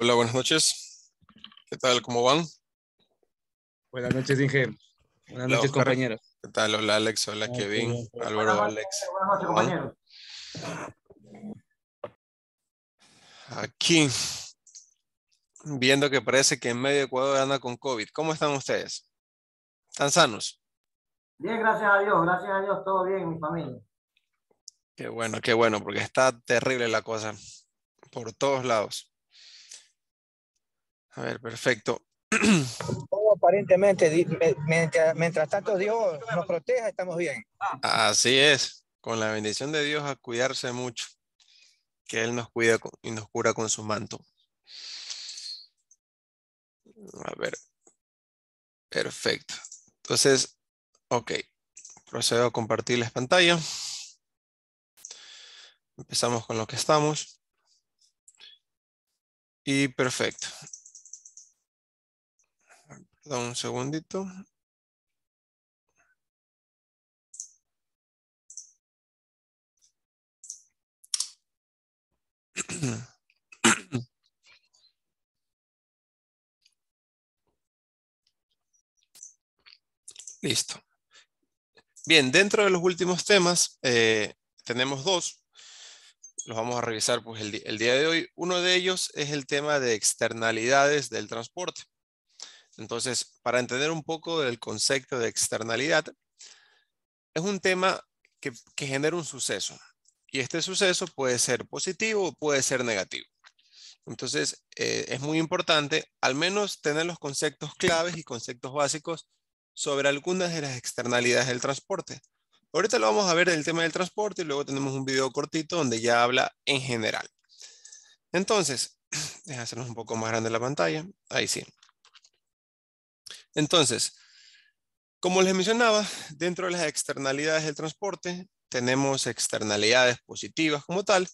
Hola, buenas noches. ¿Qué tal? ¿Cómo van? Buenas noches, Inge. Buenas noches, compañeros. ¿Qué tal? Hola, Alex. Hola, ah, Kevin. Álvaro, Alex. Buenas noches, compañeros. Aquí, viendo que parece que en medio de Ecuador anda con COVID. ¿Cómo están ustedes? ¿Están sanos? Bien, gracias a Dios. Gracias a Dios, todo bien, mi familia. Qué bueno, qué bueno, porque está terrible la cosa por todos lados. A ver, perfecto. aparentemente, mientras, tanto Dios nos proteja, estamos bien. Así es, con la bendición de Dios a cuidarse mucho, que Él nos cuida y nos cura con su manto. A ver, perfecto. Entonces, ok, procedo a compartir la pantalla. Empezamos con lo que estamos. Y perfecto. Da un segundito. Listo. Bien, dentro de los últimos temas, eh, tenemos dos. Los vamos a revisar pues, el, día de hoy. Uno de ellos es el tema de externalidades del transporte. Entonces, para entender un poco del concepto de externalidad, es un tema que, genera un suceso. Y este suceso puede ser positivo o puede ser negativo. Entonces, eh, es muy importante al menos tener los conceptos claves y conceptos básicos sobre algunas de las externalidades del transporte. Ahorita lo vamos a ver el tema del transporte y luego tenemos un video cortito donde ya habla en general. Entonces, déjame hacernos un poco más grande la pantalla. Ahí sí. Entonces, como les mencionaba, dentro de las externalidades del transporte, tenemos externalidades positivas como tal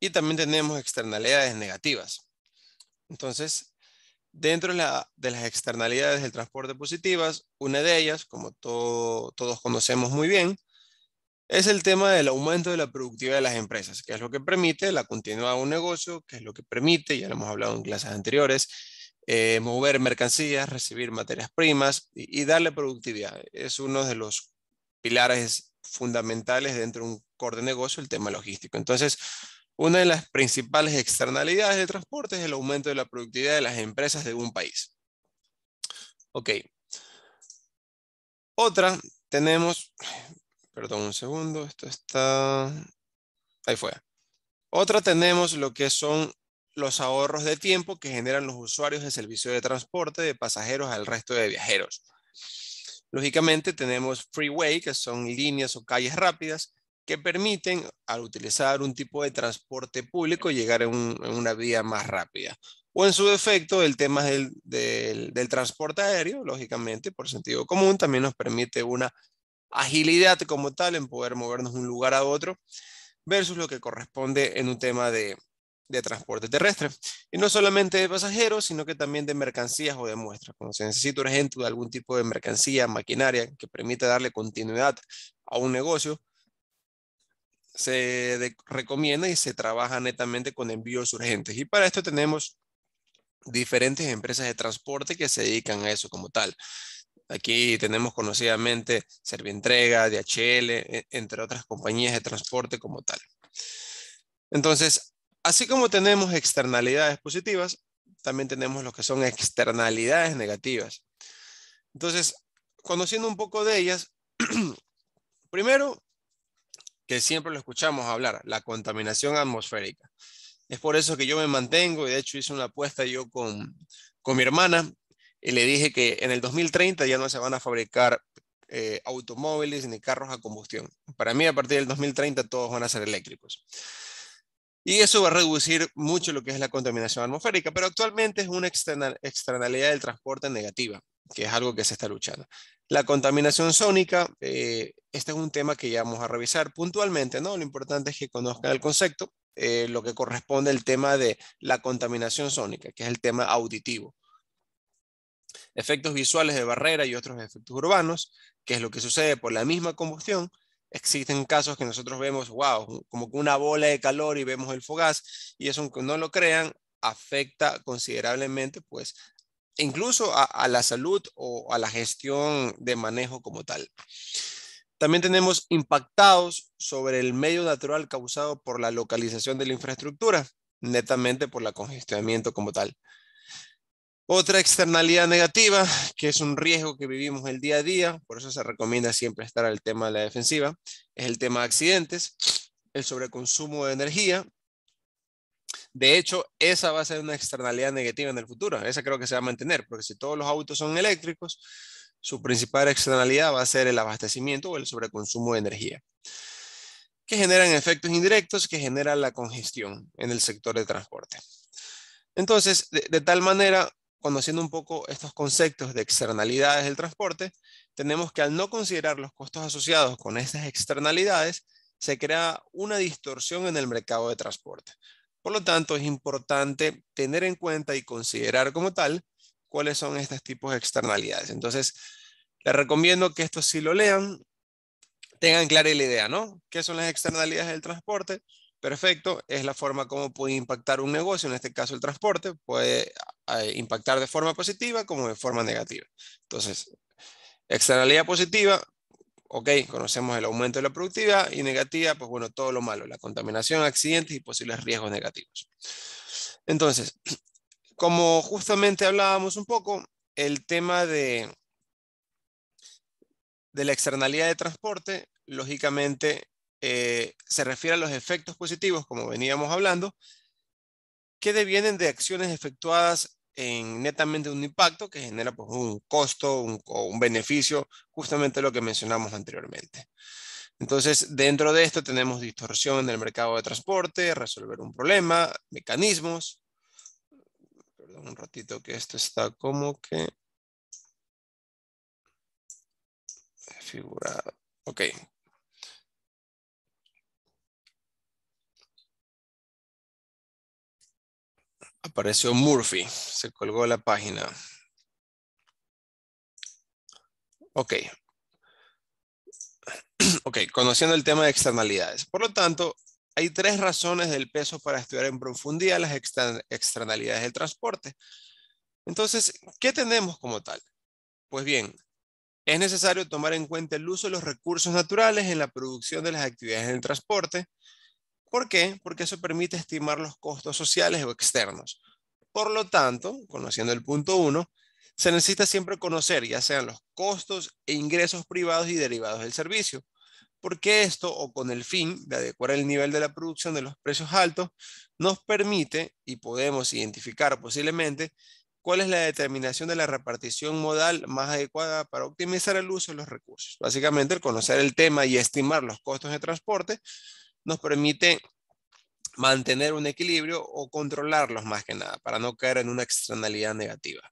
y también tenemos externalidades negativas. Entonces, dentro de, las externalidades del transporte positivas, una de ellas, como todos conocemos muy bien, es el tema del aumento de la productividad de las empresas, que es lo que permite la continuidad de un negocio, que es lo que permite, ya lo hemos hablado en clases anteriores, eh, mover mercancías, recibir materias primas y, darle productividad. Es uno de los pilares fundamentales dentro de un core de negocio, el tema logístico. Entonces, una de las principales externalidades del transporte es el aumento de la productividad de las empresas de un país. Ok. Otra, tenemos, perdón un segundo, esto está, ahí fue. Otra tenemos lo que son los ahorros de tiempo que generan los usuarios de servicio de transporte de pasajeros al resto de viajeros. Lógicamente tenemos freeway, que son líneas o calles rápidas, que permiten al utilizar un tipo de transporte público llegar en, una vía más rápida. O en su defecto, el tema del, del transporte aéreo, lógicamente, por sentido común, también nos permite una agilidad como tal en poder movernos de un lugar a otro, versus lo que corresponde en un tema de, de transporte terrestre. Y no solamente de pasajeros, sino que también de mercancías o de muestras. Cuando se necesita urgente de algún tipo de mercancía, maquinaria que permita darle continuidad a un negocio, se recomienda y se trabaja netamente con envíos urgentes. Y para esto tenemos diferentes empresas de transporte que se dedican a eso como tal. Aquí tenemos conocidamente Servientrega, DHL, e, entre otras compañías de transporte como tal. Entonces, Así como tenemos externalidades positivas, también tenemos lo que son externalidades negativas. Entonces, conociendo un poco de ellas, primero, que siempre lo escuchamos hablar, la contaminación atmosférica. Es por eso que yo me mantengo y de hecho hice una apuesta yo con, mi hermana y le dije que en el 2030 ya no se van a fabricar eh, automóviles ni carros a combustión. Para mí a partir del 2030 todos van a ser eléctricos. Y eso va a reducir mucho lo que es la contaminación atmosférica, pero actualmente es una externalidad del transporte negativa, que es algo que se está luchando. La contaminación sónica, eh, este es un tema que ya vamos a revisar puntualmente, ¿no? Lo importante es que conozcan el concepto, eh, lo que corresponde al tema de la contaminación sónica, que es el tema auditivo. Efectos visuales de barrera y otros efectos urbanos, que es lo que sucede por la misma combustión, existen casos que nosotros vemos, wow, como una bola de calor y vemos el fogaz, y eso aunque no lo crean, afecta considerablemente, pues, incluso a, la salud o a la gestión de manejo como tal. También tenemos impactados sobre el medio natural causado por la localización de la infraestructura, netamente por la congestionamiento como tal. Otra externalidad negativa, que es un riesgo que vivimos el día a día, por eso se recomienda siempre estar al tema de la defensiva, es el tema de accidentes, el sobreconsumo de energía. De hecho, esa va a ser una externalidad negativa en el futuro. Esa creo que se va a mantener, porque si todos los autos son eléctricos, su principal externalidad va a ser el abastecimiento o el sobreconsumo de energía, que generan efectos indirectos que generan la congestión en el sector de transporte. Entonces, de, de tal manera, conociendo un poco estos conceptos de externalidades del transporte, tenemos que al no considerar los costos asociados con estas externalidades, se crea una distorsión en el mercado de transporte. Por lo tanto, es importante tener en cuenta y considerar como tal cuáles son estos tipos de externalidades. Entonces, les recomiendo que esto si lo lean, tengan clara la idea, ¿no? ¿Qué son las externalidades del transporte? Perfecto, es la forma como puede impactar un negocio, en este caso el transporte, puede ah, eh, impactar de forma positiva como de forma negativa. Entonces, externalidad positiva, ok, conocemos el aumento de la productividad y negativa, pues bueno, todo lo malo, la contaminación, accidentes y posibles riesgos negativos. Entonces, como justamente hablábamos un poco, el tema de, de la externalidad de transporte, lógicamente eh, se refiere a los efectos positivos, como veníamos hablando, que devienen de acciones efectuadas en netamente un impacto que genera pues, un costo o un beneficio, justamente lo que mencionamos anteriormente. Entonces, dentro de esto tenemos distorsión en el mercado de transporte, resolver un problema, mecanismos. Perdón un ratito que esto está como que figurado. Ok, Apareció Murphy, se colgó la página. Ok. Ok, conociendo el tema de externalidades. Por lo tanto, hay tres razones del peso para estudiar en profundidad las externalidades del transporte. Entonces, ¿qué tenemos como tal? Pues bien, es necesario tomar en cuenta el uso de los recursos naturales en la producción de las actividades del transporte, ¿Por qué? Porque eso permite estimar los costos sociales o externos. Por lo tanto, conociendo el punto uno, se necesita siempre conocer ya sean los costos e ingresos privados y derivados del servicio, porque esto o con el fin de adecuar el nivel de la producción de los precios altos, nos permite y podemos identificar posiblemente cuál es la determinación de la repartición modal más adecuada para optimizar el uso de los recursos. Básicamente, el conocer el tema y estimar los costos de transporte nos permite mantener un equilibrio o controlarlos más que nada para no caer en una externalidad negativa.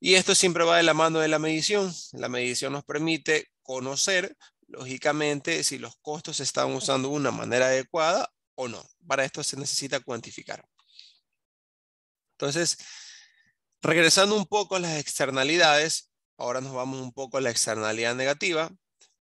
Y esto siempre va de la mano de la medición. La medición nos permite conocer, lógicamente, si los costos se están usando de una manera adecuada o no. Para esto se necesita cuantificar. Entonces, regresando un poco a las externalidades, ahora nos vamos un poco a la externalidad negativa,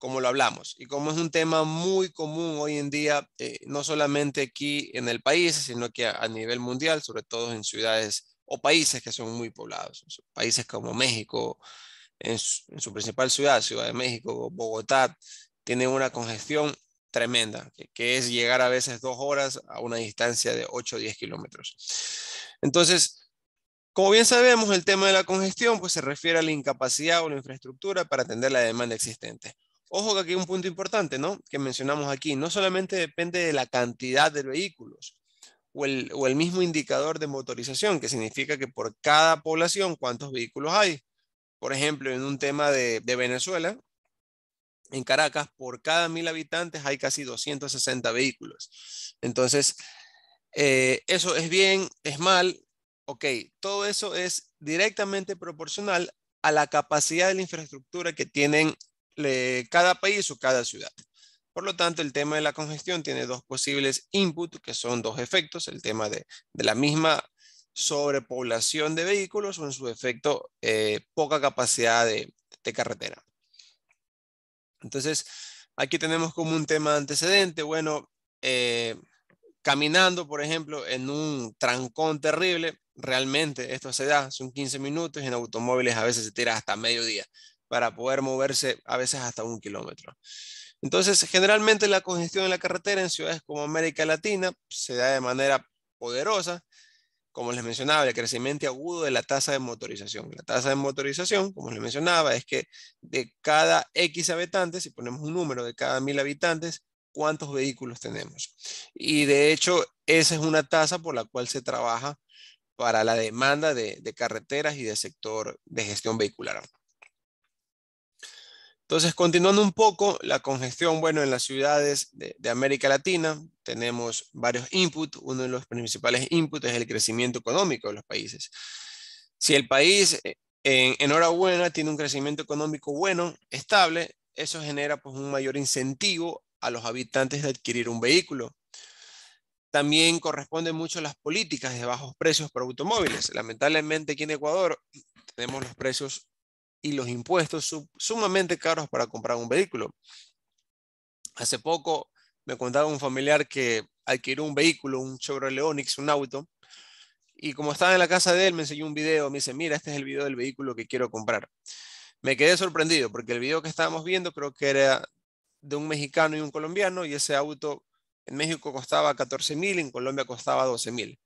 como lo hablamos y como es un tema muy común hoy en día, eh, no solamente aquí en el país, sino que a, nivel mundial, sobre todo en ciudades o países que son muy poblados, países como México, en su, principal ciudad, Ciudad de México, Bogotá, tienen una congestión tremenda, que, es llegar a veces dos horas a una distancia de 8 o 10 kilómetros. Entonces, como bien sabemos, el tema de la congestión pues, se refiere a la incapacidad o la infraestructura para atender la demanda existente. Ojo que aquí hay un punto importante, ¿no? Que mencionamos aquí. No solamente depende de la cantidad de vehículos o el, mismo indicador de motorización, que significa que por cada población cuántos vehículos hay. Por ejemplo, en un tema de, Venezuela, en Caracas, por cada mil habitantes hay casi 260 vehículos. Entonces, eh, eso es bien, es mal, ok, todo eso es directamente proporcional a la capacidad de la infraestructura que tienen cada país o cada ciudad. Por lo tanto, el tema de la congestión tiene dos posibles inputs, que son dos efectos, el tema de, la misma sobrepoblación de vehículos o en su efecto eh, poca capacidad de, carretera. Entonces, aquí tenemos como un tema antecedente, bueno, eh, caminando, por ejemplo, en un trancón terrible, realmente esto se da, son 15 minutos, en automóviles a veces se tira hasta mediodía para poder moverse a veces hasta un kilómetro. Entonces, generalmente la congestión en la carretera en ciudades como América Latina se da de manera poderosa, como les mencionaba, el crecimiento agudo de la tasa de motorización. La tasa de motorización, como les mencionaba, es que de cada X habitantes, si ponemos un número de cada mil habitantes, cuántos vehículos tenemos. Y de hecho, esa es una tasa por la cual se trabaja para la demanda de, carreteras y de sector de gestión vehicular. Entonces, continuando un poco, la congestión, bueno, en las ciudades de, América Latina tenemos varios inputs. Uno de los principales inputs es el crecimiento económico de los países. Si el país, eh, en, enhorabuena, tiene un crecimiento económico bueno, estable, eso genera pues, un mayor incentivo a los habitantes de adquirir un vehículo. También corresponden mucho las políticas de bajos precios por automóviles. Lamentablemente aquí en Ecuador tenemos los precios y los impuestos sumamente caros para comprar un vehículo. Hace poco me contaba un familiar que adquirió un vehículo, un Chevrolet Onix, un auto, y como estaba en la casa de él, me enseñó un video, me dice, mira, este es el video del vehículo que quiero comprar. Me quedé sorprendido porque el video que estábamos viendo creo que era de un mexicano y un colombiano y ese auto en México costaba 14 mil, en Colombia costaba 12 mil.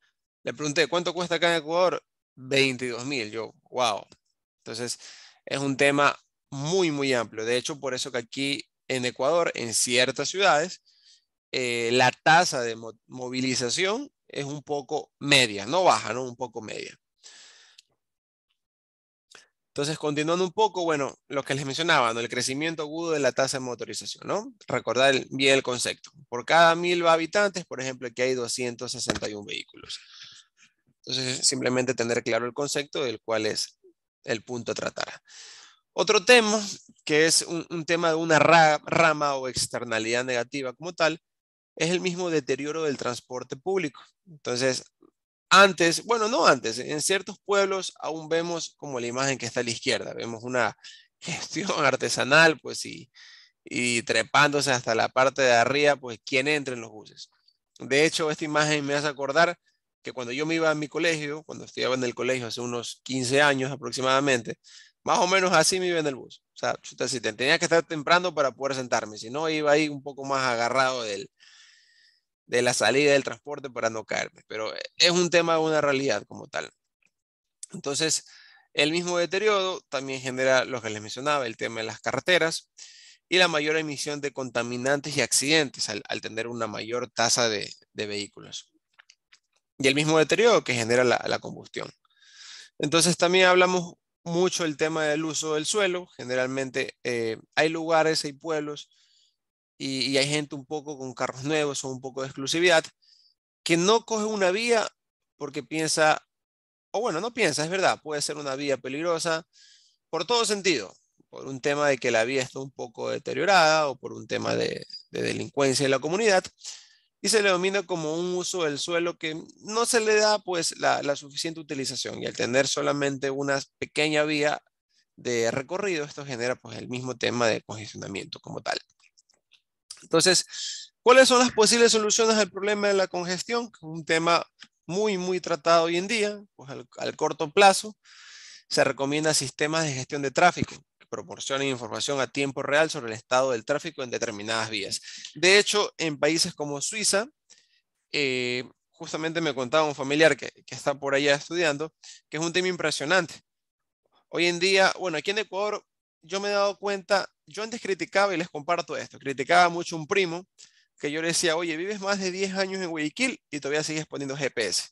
Le pregunté, ¿cuánto cuesta acá en Ecuador? 22 mil. Yo, wow. Entonces, es un tema muy, muy amplio. De hecho, por eso que aquí en Ecuador, en ciertas ciudades, eh, la tasa de movilización es un poco media, no baja, ¿no? Un poco media. Entonces, continuando un poco, bueno, lo que les mencionaba, ¿no? el crecimiento agudo de la tasa de motorización, ¿no? Recordar bien el concepto. Por cada mil habitantes, por ejemplo, aquí hay 261 vehículos. Entonces, simplemente tener claro el concepto del cual es el punto tratará Otro tema, que es un, tema de una rama o externalidad negativa como tal, es el mismo deterioro del transporte público. Entonces, antes, bueno, no antes, en ciertos pueblos aún vemos como la imagen que está a la izquierda, vemos una gestión artesanal, pues, y, y trepándose hasta la parte de arriba, pues, quién entra en los buses. De hecho, esta imagen me hace acordar que cuando yo me iba a mi colegio, cuando estudiaba en el colegio hace unos 15 años aproximadamente, más o menos así me iba en el bus. O sea, chuta, si tenía que estar temprano para poder sentarme, si no, iba ahí un poco más agarrado del, de la salida del transporte para no caerme. Pero es un tema de una realidad como tal. Entonces, el mismo deterioro también genera lo que les mencionaba, el tema de las carreteras y la mayor emisión de contaminantes y accidentes al, al tener una mayor tasa de, de vehículos y el mismo deterioro que genera la, combustión. Entonces también hablamos mucho el tema del uso del suelo. Generalmente eh, hay lugares, hay pueblos y, hay gente un poco con carros nuevos o un poco de exclusividad que no coge una vía porque piensa, o bueno, no piensa, es verdad, puede ser una vía peligrosa por todo sentido, por un tema de que la vía está un poco deteriorada o por un tema de delincuencia en la comunidad y se le domina como un uso del suelo que no se le da pues la, suficiente utilización y al tener solamente una pequeña vía de recorrido, esto genera pues el mismo tema de congestionamiento como tal. Entonces, ¿cuáles son las posibles soluciones al problema de la congestión? Un tema muy, muy tratado hoy en día, pues al corto plazo, se recomienda sistemas de gestión de tráfico proporcionan información a tiempo real sobre el estado del tráfico en determinadas vías. De hecho, en países como Suiza, eh, justamente me contaba un familiar que, está por allá estudiando, que es un tema impresionante. Hoy en día, bueno, aquí en Ecuador yo me he dado cuenta, yo antes criticaba y les comparto esto, criticaba mucho un primo que yo le decía, oye, vives más de 10 años en Guayaquil y todavía sigues poniendo GPS.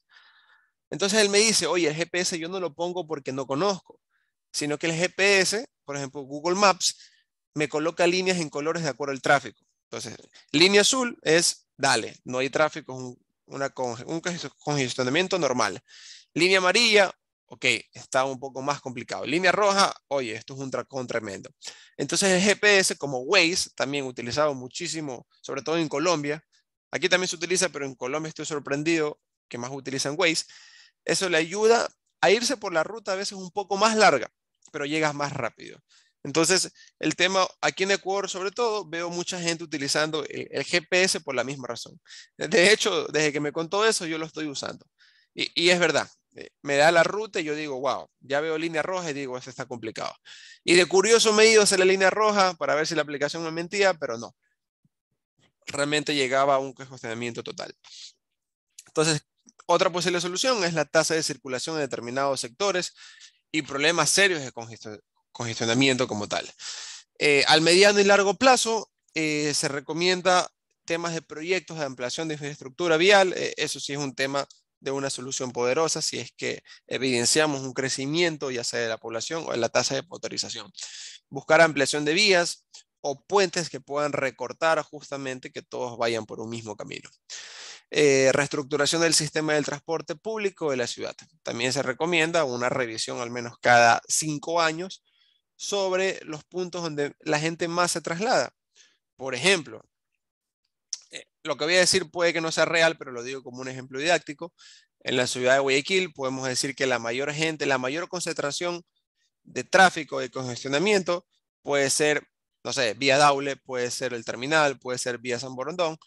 Entonces él me dice, oye, el GPS yo no lo pongo porque no conozco, sino que el GPS por ejemplo, Google Maps me coloca líneas en colores de acuerdo al tráfico. Entonces, línea azul es, dale, no hay tráfico, un, una, un congestionamiento normal. Línea amarilla, ok, está un poco más complicado. Línea roja, oye, esto es un tracón tremendo. Entonces el GPS como Waze, también utilizado muchísimo, sobre todo en Colombia. Aquí también se utiliza, pero en Colombia estoy sorprendido que más utilizan Waze. Eso le ayuda a irse por la ruta a veces un poco más larga pero llegas más rápido. Entonces, el tema aquí en Ecuador, sobre todo, veo mucha gente utilizando el, GPS por la misma razón. De hecho, desde que me contó eso, yo lo estoy usando. Y, es verdad, eh, me da la ruta y yo digo, wow, ya veo línea roja y digo, eso este está complicado. Y de curioso me he ido hacer la línea roja para ver si la aplicación me mentía, pero no. Realmente llegaba a un congestionamiento total. Entonces, otra posible solución es la tasa de circulación en determinados sectores y problemas serios de congestionamiento como tal. Eh, al mediano y largo plazo eh, se recomienda temas de proyectos de ampliación de infraestructura vial. Eh, eso sí es un tema de una solución poderosa si es que evidenciamos un crecimiento ya sea de la población o de la tasa de motorización. Buscar ampliación de vías o puentes que puedan recortar justamente que todos vayan por un mismo camino. Eh, reestructuración del sistema del transporte público de la ciudad. También se recomienda una revisión al menos cada cinco años sobre los puntos donde la gente más se traslada. Por ejemplo, eh, lo que voy a decir puede que no sea real, pero lo digo como un ejemplo didáctico. En la ciudad de Guayaquil podemos decir que la mayor gente, la mayor concentración de tráfico, y congestionamiento, puede ser, no sé, vía Daule, puede ser el terminal, puede ser vía San Borondón,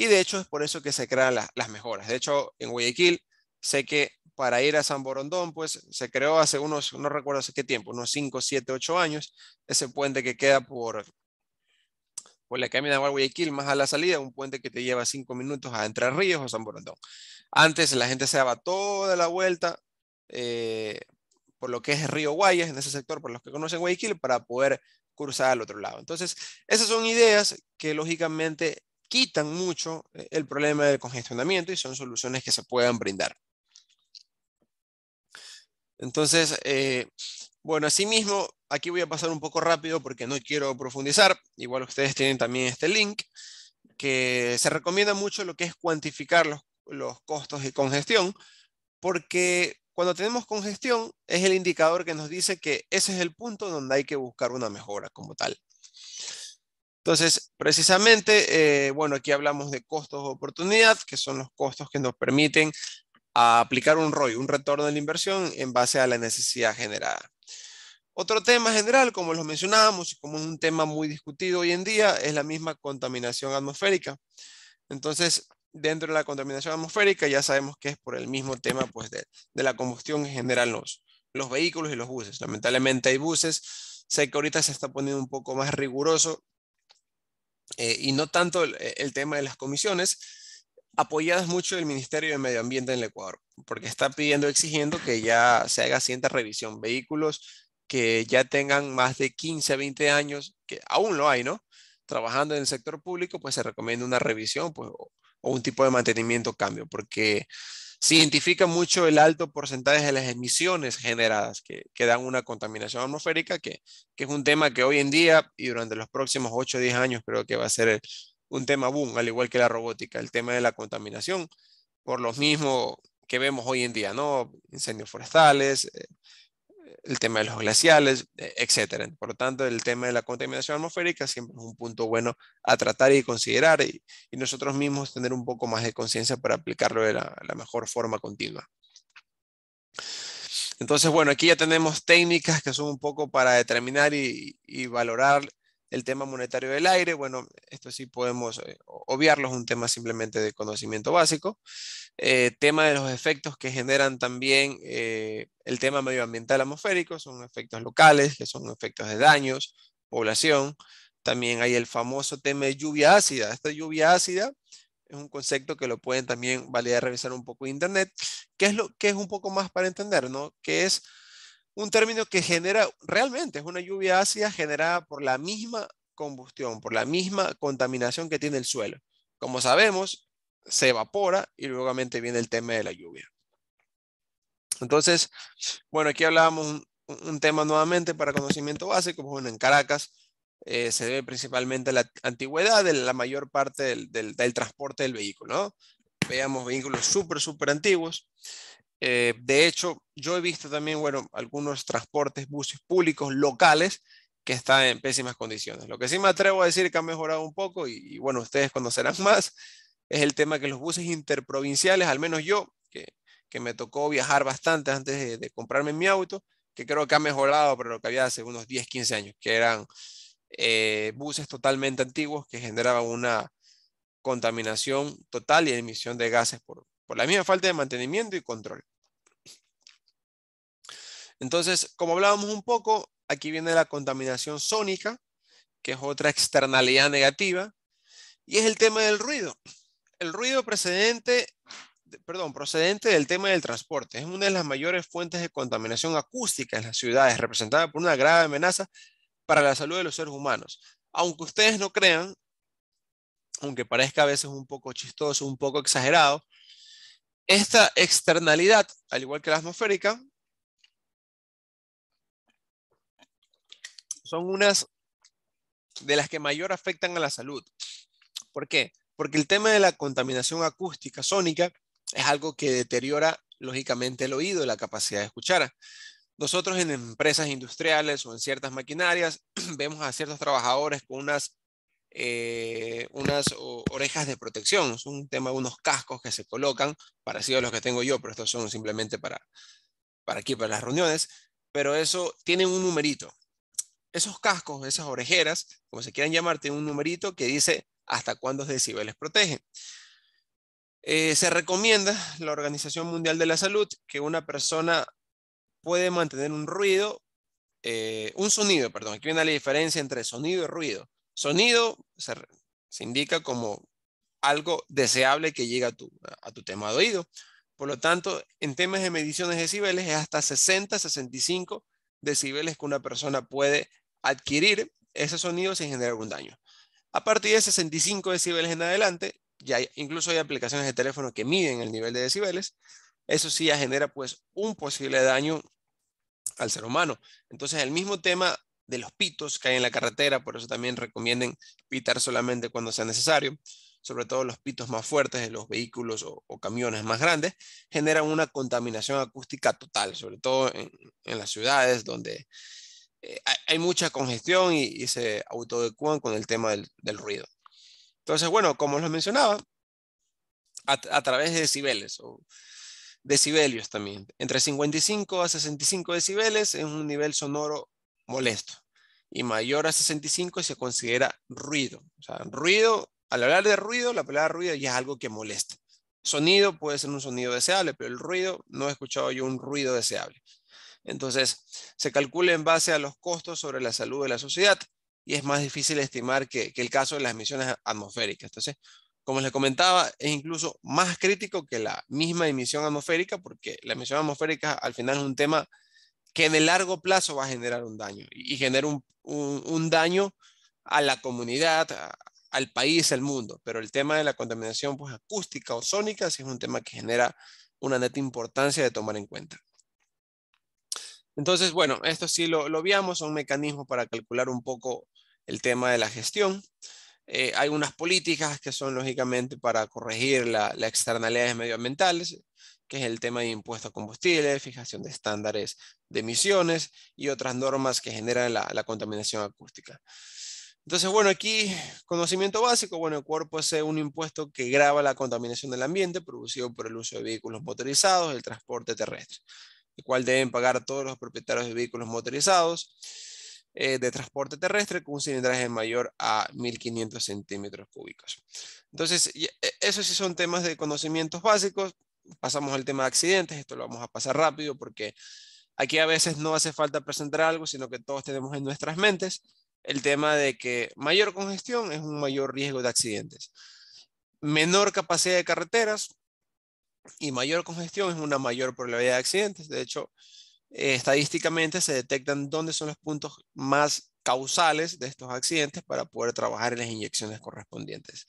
y de hecho es por eso que se crean las mejoras. De hecho, en Guayaquil, sé que para ir a San Borondón, pues se creó hace unos, no recuerdo hace qué tiempo, unos 5, 7, 8 años, ese puente que queda por, por la camina de Guayaquil, más a la salida, un puente que te lleva 5 minutos a Entre Ríos o San Borondón. Antes la gente se daba toda la vuelta eh, por lo que es el Río Guayas, en ese sector, por los que conocen Guayaquil, para poder cruzar al otro lado. Entonces, esas son ideas que lógicamente quitan mucho eh, el problema del congestionamiento y son soluciones que se puedan brindar. Entonces, eh, bueno, asimismo, aquí voy a pasar un poco rápido porque no quiero profundizar. Igual ustedes tienen también este link, que se recomienda mucho lo que es cuantificar los costos de congestión, porque cuando tenemos congestión es el indicador que nos dice que ese es el punto donde hay que buscar una mejora como tal. Entonces, precisamente, eh, bueno, aquí hablamos de costos de oportunidad, que son los costos que nos permiten aplicar un ROI, un retorno de la inversión en base a la necesidad generada. Otro tema general, como lo mencionábamos y como es un tema muy discutido hoy en día, es la misma contaminación atmosférica. Entonces, dentro de la contaminación atmosférica ya sabemos que es por el mismo tema pues, de, la combustión en general los, los vehículos y los buses. Lamentablemente hay buses. Sé que ahorita se está poniendo un poco más riguroso eh, y no tanto eh, el, tema de las comisiones, apoyadas mucho el Ministerio de Medio Ambiente en el Ecuador, porque está pidiendo, exigiendo que ya se haga cierta revisión. Vehículos que ya tengan más de 15, 20 años, que aún lo hay, ¿no? Trabajando en el sector público, pues se recomienda una revisión pues, o un tipo de mantenimiento cambio, porque se identifica mucho el alto porcentaje de las emisiones generadas que, que dan una contaminación atmosférica, que, que, es un tema que hoy en día y durante los próximos 8 o 10 años creo que va a ser un tema boom, al igual que la robótica, el tema de la contaminación, por lo mismo que vemos hoy en día, ¿no? Incendios forestales, eh, el tema de los glaciales, eh, etcétera. Por lo tanto, el tema de la contaminación atmosférica siempre es un punto bueno a tratar y considerar y, nosotros mismos tener un poco más de conciencia para aplicarlo de la, mejor forma continua. Entonces, bueno, aquí ya tenemos técnicas que son un poco para determinar y valorar el tema monetario del aire, bueno, esto sí podemos eh, obviarlo, es un tema simplemente de conocimiento básico. Eh, tema de los efectos que generan también eh, el tema medioambiental atmosférico, son efectos locales, que son efectos de daños, población. También hay el famoso tema de lluvia ácida. Esta lluvia ácida es un concepto que lo pueden también validar, revisar un poco internet, que es lo que es un poco más para entender, ¿no? Que es un término que genera, realmente es una lluvia ácida generada por la misma combustión, por la misma contaminación que tiene el suelo. Como sabemos, se evapora y luego viene el tema de la lluvia. Entonces, bueno, aquí hablábamos un, tema nuevamente para conocimiento básico, pues, en Caracas eh, se debe principalmente a la antigüedad de la mayor parte del, transporte del vehículo, ¿no? Veamos vehículos súper, súper antiguos. Eh, de hecho, yo he visto también, bueno, algunos transportes, buses públicos locales que están en pésimas condiciones. Lo que sí me atrevo a decir que ha mejorado un poco, y, bueno, ustedes conocerán más, es el tema que los buses interprovinciales, al menos yo, que, me tocó viajar bastante antes de, comprarme mi auto, que creo que ha mejorado pero lo que había hace unos 10, 15 años, que eran eh, buses totalmente antiguos que generaban una contaminación total y emisión de gases por, por la misma falta de mantenimiento y control. Entonces, como hablábamos un poco, aquí viene la contaminación sónica, que es otra externalidad negativa, y es el tema del ruido. El ruido perdón, procedente del tema del transporte es una de las mayores fuentes de contaminación acústica en las ciudades, representada por una grave amenaza para la salud de los seres humanos. Aunque ustedes no crean, aunque parezca a veces un poco chistoso, un poco exagerado, esta externalidad, al igual que la atmosférica, son unas de las que mayor afectan a la salud. ¿Por qué? Porque el tema de la contaminación acústica sónica es algo que deteriora lógicamente el oído, la capacidad de escuchar. Nosotros en empresas industriales o en ciertas maquinarias vemos a ciertos trabajadores con unas, eh, unas orejas de protección. Es un tema de unos cascos que se colocan, parecidos a los que tengo yo, pero estos son simplemente para, para aquí, para las reuniones. Pero eso tiene un numerito esos cascos, esas orejeras, como se quieran llamar, tienen un numerito que dice hasta cuántos decibeles protegen. Eh, se recomienda la Organización Mundial de la Salud que una persona puede mantener un ruido, eh, un sonido, perdón, aquí viene la diferencia entre sonido y ruido. Sonido se, indica como algo deseable que llega a tu, tema de oído. Por lo tanto, en temas de mediciones de decibeles es hasta 60, 65 decibeles que una persona puede adquirir ese sonido sin generar algún daño. A partir de 65 decibeles en adelante, ya incluso hay aplicaciones de teléfono que miden el nivel de decibeles, eso sí ya genera pues un posible daño al ser humano. Entonces el mismo tema de los pitos que hay en la carretera, por eso también recomienden pitar solamente cuando sea necesario sobre todo los pitos más fuertes de los vehículos o, camiones más grandes, generan una contaminación acústica total, sobre todo en, las ciudades donde eh, hay, mucha congestión y, se autodecúan con el tema del, ruido. Entonces, bueno, como lo mencionaba, a, a través de decibeles o decibelios también. Entre 55 a 65 decibeles es un nivel sonoro molesto y mayor a 65 se considera ruido. O sea, ruido al hablar de ruido, la palabra ruido ya es algo que molesta. Sonido puede ser un sonido deseable, pero el ruido, no he escuchado yo un ruido deseable. Entonces, se calcula en base a los costos sobre la salud de la sociedad y es más difícil estimar que, el caso de las emisiones atmosféricas. Entonces, como les comentaba, es incluso más crítico que la misma emisión atmosférica porque la emisión atmosférica al final es un tema que en el largo plazo va a generar un daño y, genera un, un daño a la comunidad, a, al país, al mundo, pero el tema de la contaminación pues, acústica o sónica sí es un tema que genera una neta importancia de tomar en cuenta. Entonces, bueno, esto sí lo, lo viamos, son mecanismos para calcular un poco el tema de la gestión. Eh, hay unas políticas que son lógicamente para corregir las externalidades medioambientales, que es el tema de impuestos a combustible, fijación de estándares de emisiones y otras normas que generan la contaminación acústica. Entonces, bueno, aquí conocimiento básico. Bueno, el cuerpo es un impuesto que grava la contaminación del ambiente producido por el uso de vehículos motorizados el transporte terrestre, el cual deben pagar todos los propietarios de vehículos motorizados eh, de transporte terrestre con un cilindraje mayor a 1500 centímetros cúbicos. Entonces, e, esos sí son temas de conocimientos básicos. Pasamos al tema de accidentes. Esto lo vamos a pasar rápido porque aquí a veces no hace falta presentar algo, sino que todos tenemos en nuestras mentes el tema de que mayor congestión es un mayor riesgo de accidentes. Menor capacidad de carreteras y mayor congestión es una mayor probabilidad de accidentes. De hecho, eh, estadísticamente se detectan dónde son los puntos más causales de estos accidentes para poder trabajar en las inyecciones correspondientes.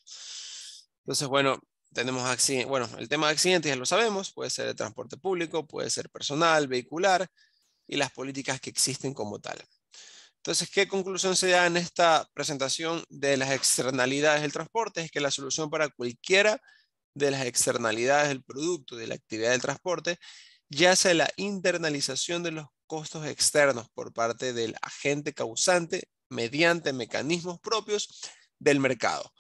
Entonces, bueno, tenemos accidentes, bueno, el tema de accidentes ya lo sabemos, puede ser de transporte público, puede ser personal, vehicular y las políticas que existen como tal. Entonces, ¿qué conclusión se da en esta presentación de las externalidades del transporte? Es que la solución para cualquiera de las externalidades del producto, de la actividad del transporte, ya sea la internalización de los costos externos por parte del agente causante mediante mecanismos propios del mercado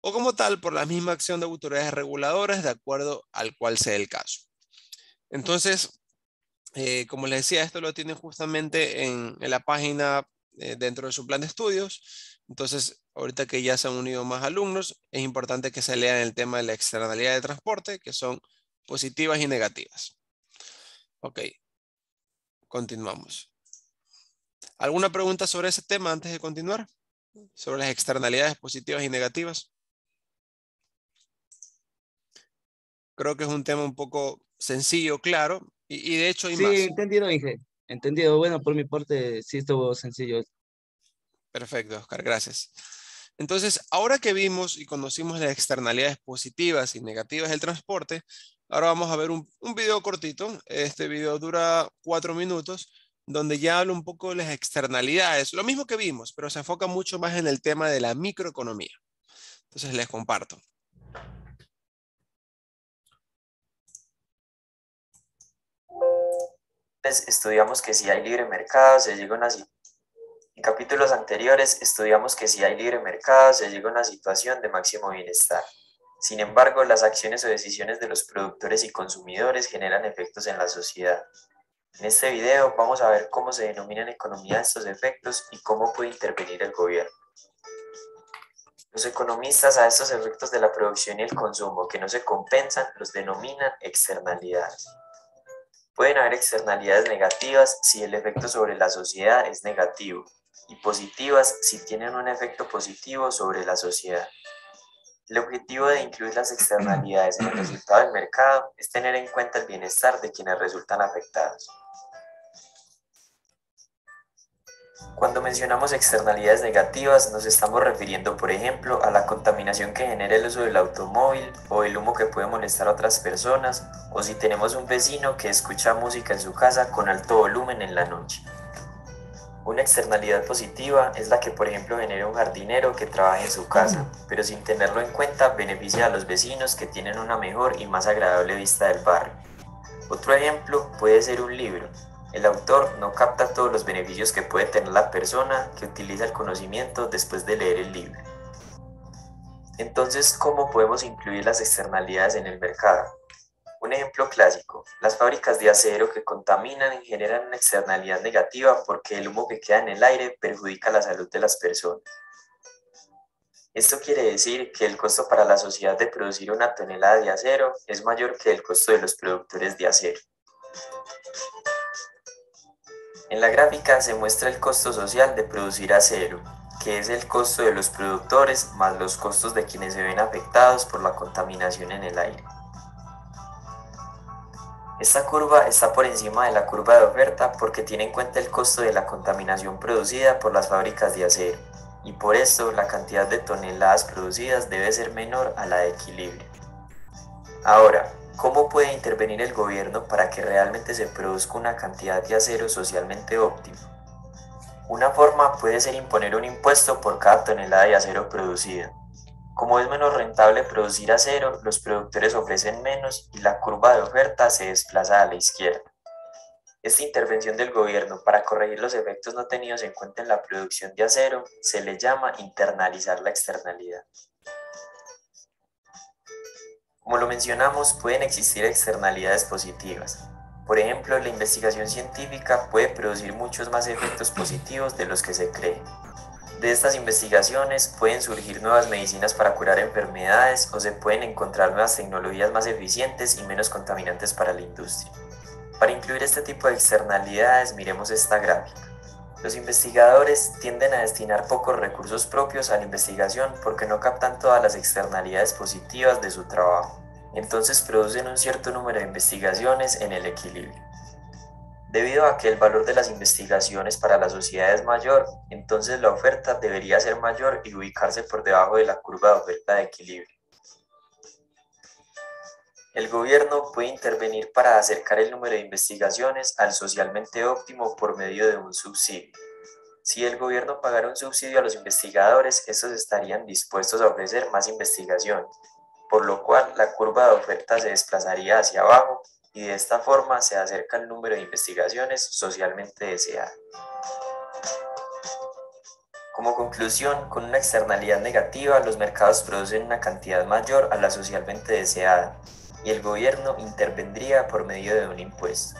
o como tal por la misma acción de autoridades reguladoras de acuerdo al cual sea el caso. Entonces, eh, como les decía, esto lo tienen justamente en la página eh, dentro de su plan de estudios. Entonces, ahorita que ya se han unido más alumnos, es importante que se lean el tema de la externalidad de transporte, que son positivas y negativas. Ok, continuamos. ¿Alguna pregunta sobre ese tema antes de continuar? Sobre las externalidades positivas y negativas. Creo que es un tema un poco sencillo, claro, y, de hecho hay sí, más. Sí, dije. Entendido. Bueno, por mi parte, sí estuvo sencillo. Perfecto, Oscar, gracias. Entonces, ahora que vimos y conocimos las externalidades positivas y negativas del transporte, ahora vamos a ver un, video cortito. Este video dura cuatro minutos, donde ya hablo un poco de las externalidades. Lo mismo que vimos, pero se enfoca mucho más en el tema de la microeconomía. Entonces, les comparto. Pues, estudiamos que si hay libre mercado, se llega a en capítulos anteriores estudiamos que si hay libre mercado se llega a una situación de máximo bienestar. Sin embargo, las acciones o decisiones de los productores y consumidores generan efectos en la sociedad. En este video vamos a ver cómo se denominan economía estos efectos y cómo puede intervenir el gobierno. Los economistas a estos efectos de la producción y el consumo que no se compensan los denominan externalidades. Pueden haber externalidades negativas si el efecto sobre la sociedad es negativo y positivas si tienen un efecto positivo sobre la sociedad. El objetivo de incluir las externalidades en el resultado del mercado es tener en cuenta el bienestar de quienes resultan afectados. Cuando mencionamos externalidades negativas nos estamos refiriendo, por ejemplo, a la contaminación que genera el uso del automóvil o el humo que puede molestar a otras personas o si tenemos un vecino que escucha música en su casa con alto volumen en la noche. Una externalidad positiva es la que, por ejemplo, genera un jardinero que trabaja en su casa, pero sin tenerlo en cuenta beneficia a los vecinos que tienen una mejor y más agradable vista del barrio. Otro ejemplo puede ser un libro. El autor no capta todos los beneficios que puede tener la persona que utiliza el conocimiento después de leer el libro. Entonces, ¿cómo podemos incluir las externalidades en el mercado? Un ejemplo clásico, las fábricas de acero que contaminan y generan una externalidad negativa porque el humo que queda en el aire perjudica la salud de las personas. Esto quiere decir que el costo para la sociedad de producir una tonelada de acero es mayor que el costo de los productores de acero. En la gráfica se muestra el costo social de producir acero, que es el costo de los productores más los costos de quienes se ven afectados por la contaminación en el aire. Esta curva está por encima de la curva de oferta porque tiene en cuenta el costo de la contaminación producida por las fábricas de acero, y por esto la cantidad de toneladas producidas debe ser menor a la de equilibrio. Ahora, ¿Cómo puede intervenir el gobierno para que realmente se produzca una cantidad de acero socialmente óptima? Una forma puede ser imponer un impuesto por cada tonelada de acero producida. Como es menos rentable producir acero, los productores ofrecen menos y la curva de oferta se desplaza a la izquierda. Esta intervención del gobierno para corregir los efectos no tenidos en cuenta en la producción de acero se le llama internalizar la externalidad. Como lo mencionamos, pueden existir externalidades positivas. Por ejemplo, la investigación científica puede producir muchos más efectos positivos de los que se cree. De estas investigaciones pueden surgir nuevas medicinas para curar enfermedades o se pueden encontrar nuevas tecnologías más eficientes y menos contaminantes para la industria. Para incluir este tipo de externalidades, miremos esta gráfica. Los investigadores tienden a destinar pocos recursos propios a la investigación porque no captan todas las externalidades positivas de su trabajo. Entonces producen un cierto número de investigaciones en el equilibrio. Debido a que el valor de las investigaciones para la sociedad es mayor, entonces la oferta debería ser mayor y ubicarse por debajo de la curva de oferta de equilibrio. El gobierno puede intervenir para acercar el número de investigaciones al socialmente óptimo por medio de un subsidio. Si el gobierno pagara un subsidio a los investigadores, estos estarían dispuestos a ofrecer más investigación, por lo cual la curva de oferta se desplazaría hacia abajo y de esta forma se acerca el número de investigaciones socialmente deseada. Como conclusión, con una externalidad negativa, los mercados producen una cantidad mayor a la socialmente deseada, y el gobierno intervendría por medio de un impuesto.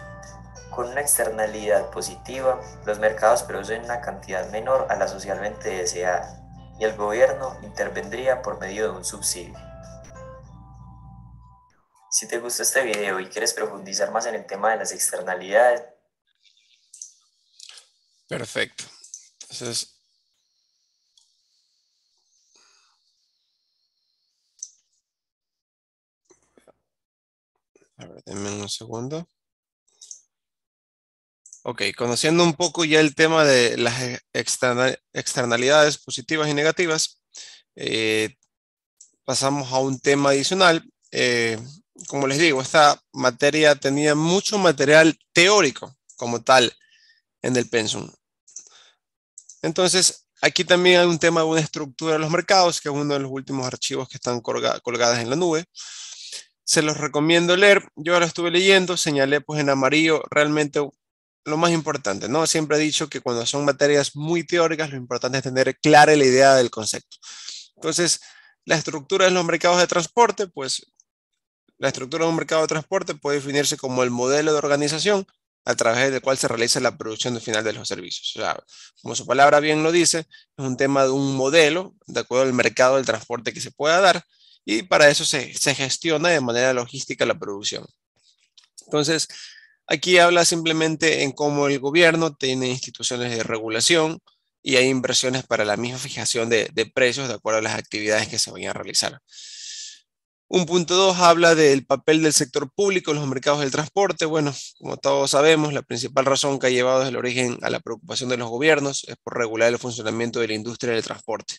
Con una externalidad positiva, los mercados producen una cantidad menor a la socialmente deseada y el gobierno intervendría por medio de un subsidio. Si te gustó este video y quieres profundizar más en el tema de las externalidades. Perfecto. Entonces, A ver, denme un segundo. Ok, conociendo un poco ya el tema de las e, externalidades positivas y negativas, eh, pasamos a un tema adicional. Eh, como les digo, esta materia tenía mucho material teórico como tal en el pensum. Entonces, aquí también hay un tema de una estructura de los mercados, que es uno de los últimos archivos que están colgados colgadas en la nube se los recomiendo leer. Yo ahora estuve leyendo, señalé pues en amarillo realmente lo más importante, ¿no? Siempre he dicho que cuando son materias muy teóricas, lo importante es tener clara la idea del concepto. Entonces, la estructura de los mercados de transporte, pues la estructura de un mercado de transporte puede definirse como el modelo de organización a través del cual se realiza la producción final de los servicios. O sea, como su palabra bien lo dice, es un tema de un modelo, de acuerdo al mercado del transporte que se pueda dar, y para eso se, gestiona de manera logística la producción. Entonces, aquí habla simplemente en cómo el gobierno tiene instituciones de regulación y hay inversiones para la misma fijación de, precios de acuerdo a las actividades que se vayan a realizar. Un punto dos habla del papel del sector público en los mercados del transporte. Bueno, como todos sabemos, la principal razón que ha llevado desde el origen a la preocupación de los gobiernos es por regular el funcionamiento de la industria del transporte,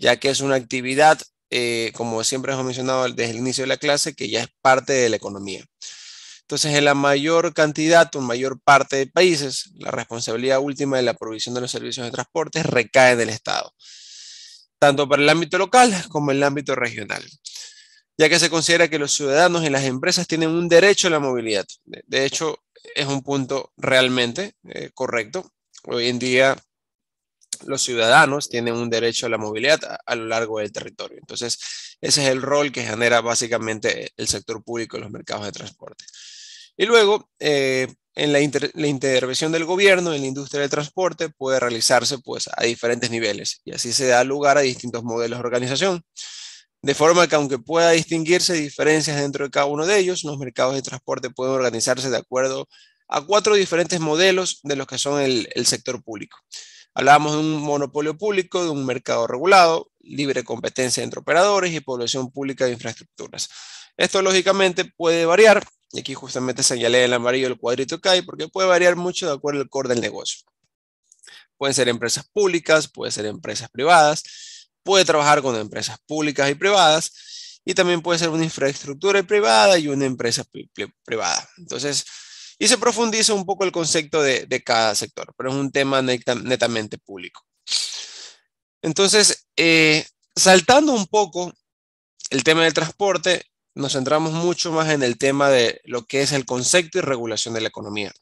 ya que es una actividad eh, como siempre hemos mencionado desde el inicio de la clase, que ya es parte de la economía. Entonces, en la mayor cantidad o mayor parte de países, la responsabilidad última de la provisión de los servicios de transporte recae del Estado, tanto para el ámbito local como el ámbito regional, ya que se considera que los ciudadanos y las empresas tienen un derecho a la movilidad. De hecho, es un punto realmente eh, correcto. Hoy en día los ciudadanos tienen un derecho a la movilidad a, lo largo del territorio. Entonces, ese es el rol que genera básicamente el sector público en los mercados de transporte. Y luego, eh, en la, intervención del gobierno en la industria del transporte puede realizarse pues, a diferentes niveles y así se da lugar a distintos modelos de organización. De forma que aunque pueda distinguirse diferencias dentro de cada uno de ellos, los mercados de transporte pueden organizarse de acuerdo a cuatro diferentes modelos de los que son el sector público. Hablábamos de un monopolio público, de un mercado regulado, libre competencia entre operadores y población pública de infraestructuras. Esto lógicamente puede variar, y aquí justamente señalé en amarillo el cuadrito que hay, porque puede variar mucho de acuerdo al core del negocio. Pueden ser empresas públicas, puede ser empresas privadas, puede trabajar con empresas públicas y privadas, y también puede ser una infraestructura privada y una empresa privada. Entonces, y se profundiza un poco el concepto de, cada sector, pero es un tema netamente público. Entonces, eh, saltando un poco el tema del transporte, nos centramos mucho más en el tema de lo que es el concepto y regulación de la economía.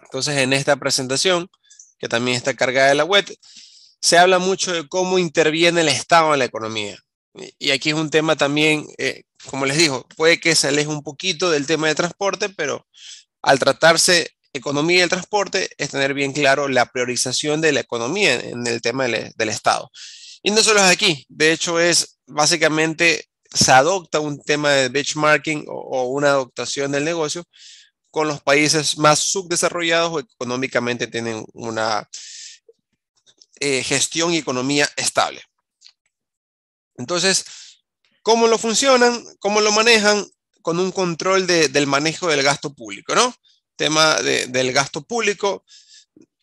Entonces, en esta presentación, que también está cargada de la web, se habla mucho de cómo interviene el Estado en la economía. Y aquí es un tema también, eh, como les digo, puede que se aleje un poquito del tema de transporte, pero al tratarse economía y el transporte es tener bien claro la priorización de la economía en el tema del, Estado. Y no solo es aquí, de hecho es básicamente se adopta un tema de benchmarking o, una adaptación del negocio con los países más subdesarrollados o económicamente tienen una eh, gestión y economía estable. Entonces, ¿cómo lo funcionan? ¿Cómo lo manejan? Con un control del manejo del gasto público, ¿no? Tema del gasto público.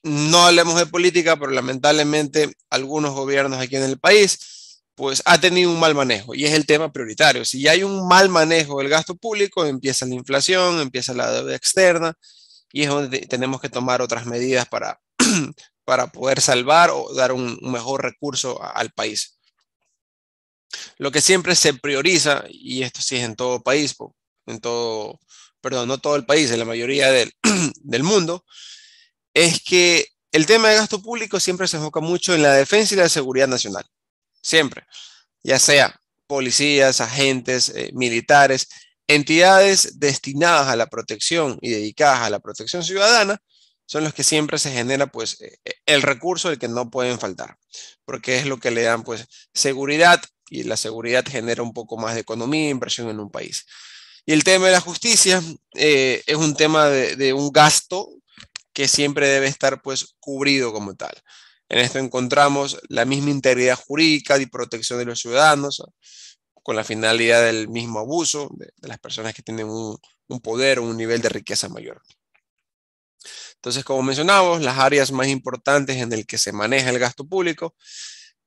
No hablemos de política, pero lamentablemente algunos gobiernos aquí en el país, pues ha tenido un mal manejo y es el tema prioritario. Si hay un mal manejo del gasto público, empieza la inflación, empieza la deuda externa y es donde tenemos que tomar otras medidas para, poder salvar o dar un, mejor recurso al país. Lo que siempre se prioriza, y esto sí es en todo país, en todo, perdón, no todo el país, en la mayoría del, del mundo, es que el tema de gasto público siempre se enfoca mucho en la defensa y la seguridad nacional. Siempre. Ya sea policías, agentes, eh, militares, entidades destinadas a la protección y dedicadas a la protección ciudadana, son los que siempre se genera pues eh, el recurso del que no pueden faltar, porque es lo que le dan pues seguridad y la seguridad genera un poco más de economía e inversión en un país. Y el tema de la justicia eh, es un tema de, un gasto que siempre debe estar pues cubrido como tal. En esto encontramos la misma integridad jurídica y protección de los ciudadanos con la finalidad del mismo abuso de, las personas que tienen un, poder o un nivel de riqueza mayor. Entonces, como mencionamos, las áreas más importantes en las que se maneja el gasto público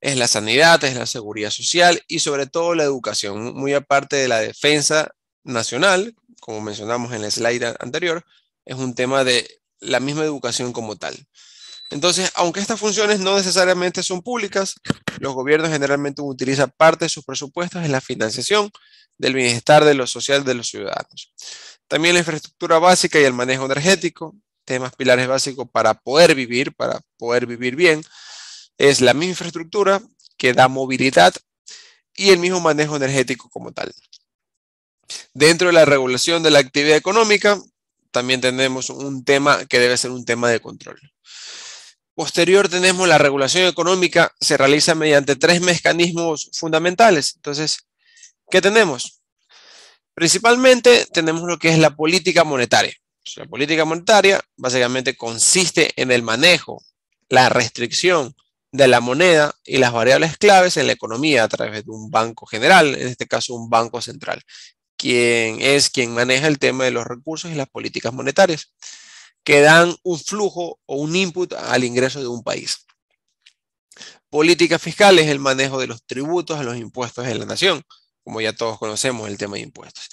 es la sanidad, es la seguridad social y sobre todo la educación, muy aparte de la defensa nacional, como mencionamos en el slide anterior, es un tema de la misma educación como tal. Entonces, aunque estas funciones no necesariamente son públicas, los gobiernos generalmente utilizan parte de sus presupuestos en la financiación del bienestar de lo social de los ciudadanos. También la infraestructura básica y el manejo energético, temas pilares básicos para poder vivir, para poder vivir bien, es la misma infraestructura que da movilidad y el mismo manejo energético como tal. Dentro de la regulación de la actividad económica, también tenemos un tema que debe ser un tema de control. Posterior tenemos la regulación económica, se realiza mediante tres mecanismos fundamentales. Entonces, ¿qué tenemos? Principalmente tenemos lo que es la política monetaria. La política monetaria básicamente consiste en el manejo, la restricción de la moneda y las variables claves en la economía a través de un banco general, en este caso un banco central, quien es quien maneja el tema de los recursos y las políticas monetarias, que dan un flujo o un input al ingreso de un país. Política fiscal es el manejo de los tributos, a los impuestos en la nación, como ya todos conocemos el tema de impuestos.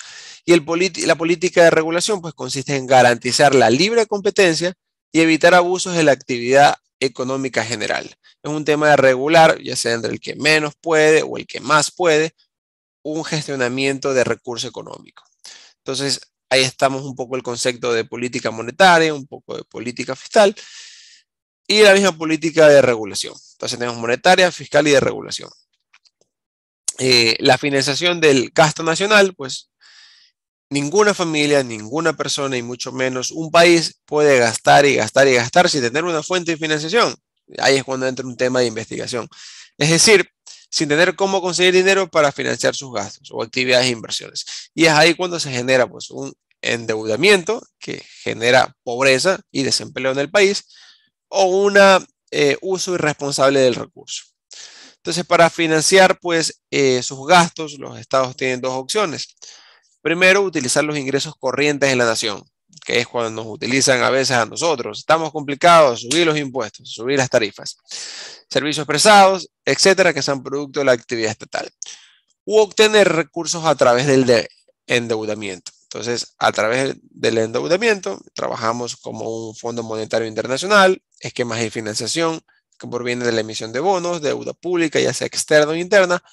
Y el la política de regulación pues consiste en garantizar la libre competencia y evitar abusos de la actividad económica general. Es un tema de regular, ya sea entre el que menos puede o el que más puede, un gestionamiento de recursos económicos. Entonces, ahí estamos un poco el concepto de política monetaria, un poco de política fiscal y la misma política de regulación. Entonces, tenemos monetaria, fiscal y de regulación. Eh, la financiación del gasto nacional, pues Ninguna familia, ninguna persona y mucho menos un país puede gastar y gastar y gastar sin tener una fuente de financiación. Ahí es cuando entra un tema de investigación. Es decir, sin tener cómo conseguir dinero para financiar sus gastos o actividades e inversiones. Y es ahí cuando se genera pues, un endeudamiento que genera pobreza y desempleo en el país o un eh, uso irresponsable del recurso. Entonces, para financiar pues, eh, sus gastos, los estados tienen dos opciones Primero, utilizar los ingresos corrientes en la nación, que es cuando nos utilizan a veces a nosotros. Estamos complicados, subir los impuestos, subir las tarifas, servicios prestados, etcétera, que sean producto de la actividad estatal. U obtener recursos a través del endeudamiento. Entonces, a través del endeudamiento, trabajamos como un Fondo Monetario Internacional, esquemas de financiación que provienen de la emisión de bonos, deuda pública, ya sea externa o interna,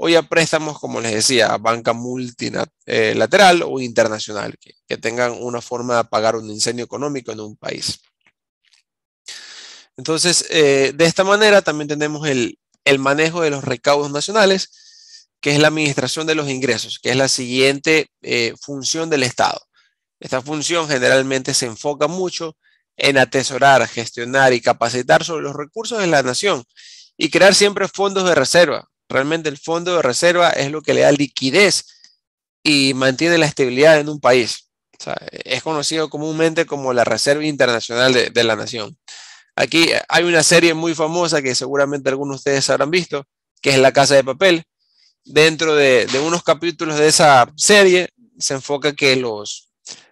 o ya préstamos, como les decía, a banca multilateral eh, o internacional, que, tengan una forma de pagar un incendio económico en un país. Entonces, eh, de esta manera también tenemos el, manejo de los recaudos nacionales, que es la administración de los ingresos, que es la siguiente eh, función del Estado. Esta función generalmente se enfoca mucho en atesorar, gestionar y capacitar sobre los recursos de la nación y crear siempre fondos de reserva Realmente el fondo de reserva es lo que le da liquidez y mantiene la estabilidad en un país. es conocido comúnmente como la Reserva Internacional de, la Nación. Aquí hay una serie muy famosa que seguramente algunos de ustedes habrán visto, que es La Casa de Papel. Dentro de, unos capítulos de esa serie se enfoca que los,